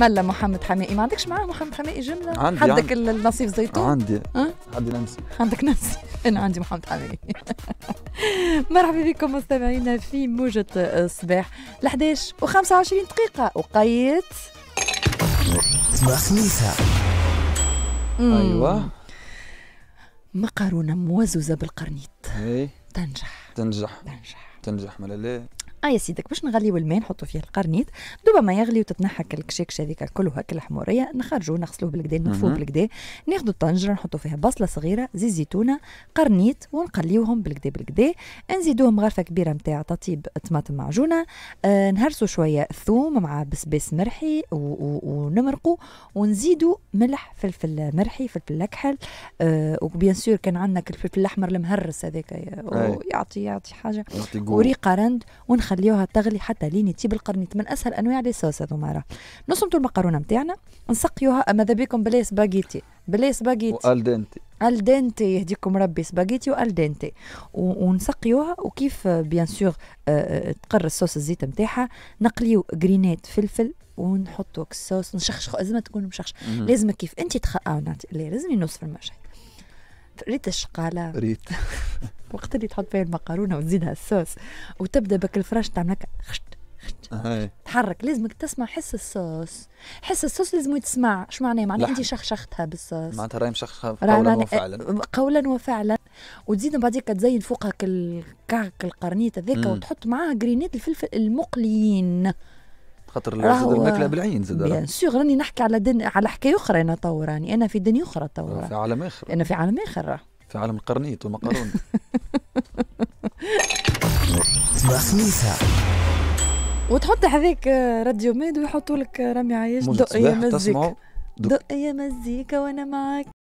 ملا محمد حمائي ما عندكش معاه محمد حمائي جمله عندي عندك عندي. النصيف زيتون عندي أه؟ عندي نمسي عندك نمسي انا عندي محمد حمائي مرحبا بكم مستمعينا في موجة الصباح ل 11 و 25 دقيقة وقيت مخنيسة ايوه مقرونة موزوزة بالقرنيط ايه تنجح تنجح تنجح تنجح ملا لا اه يا سيدك باش نغليو الماء نحطو فيه القرنيط دوبا ما يغلي وتتنحك الكشكش هذيك الكل هكا الحموريه نخرجوه نغسلوه بالكدا نلفوه بالكدا ناخذوا الطنجره نحطو فيها بصله صغيره زيت زيتونه قرنيط ونقليوهم بالكدا بالكدا نزيدوهم غرفه كبيره نتاع تطيب طماطم معجونه آه نهرسوا شويه ثوم مع بسباس مرحي ونمرقوا ونزيدوا ملح فلفل مرحي فلفل الاكحل آه وبيان سور كان عندنا الفلفل الاحمر المهرس هذاك آه، يعطي يعطي حاجه وريقه رند ونخ نخليوها تغلي حتى لين يطيب القرنيط من اسهل انواع لي صوص هذوما راه نصمتوا المقرونه نتاعنا نسقيوها ماذا بيكم بلا سباغيتي بلا سباغيتي والدنتي الدنتي يهديكم ربي سباغيتي والدنتي ونسقيوها وكيف بيان سور آه، آه، تقر الصوص الزيت نتاعها نقليو جرينات فلفل ونحطوا الصوص نشخشخ لازم تكون مشخش لازم كيف انت تخ لا لازم ينوصف المشهد ريت الشقاله ريت وقت اللي تحط فيها المقارونه وتزيدها الصوص وتبدا بك الفراش تعمل هكا خشت خشت آه، تحرك لازمك تسمع حس الصوص حس الصوص لازم تسمع شو معناه معناه انت شخشختها بالصوص معناتها راهي مشخخه قولا وفعلا قولا وفعلا وتزيد من بعديك تزين فوقها الكعك القرنيط هذاك وتحط معاها جرينات الفلفل المقليين خاطر الماكله بالعين زاد بيان سيغ راني نحكي على دن... على حكايه اخرى انا تو راني انا في دنيا اخرى تو في عالم اخر انا في عالم اخر في عالم القرنيط والمقارون مخنيسة وتحط هذيك راديو ميد ويحطوا لك رامي عايش دقية مزيكا دقية مزيكا وانا معاك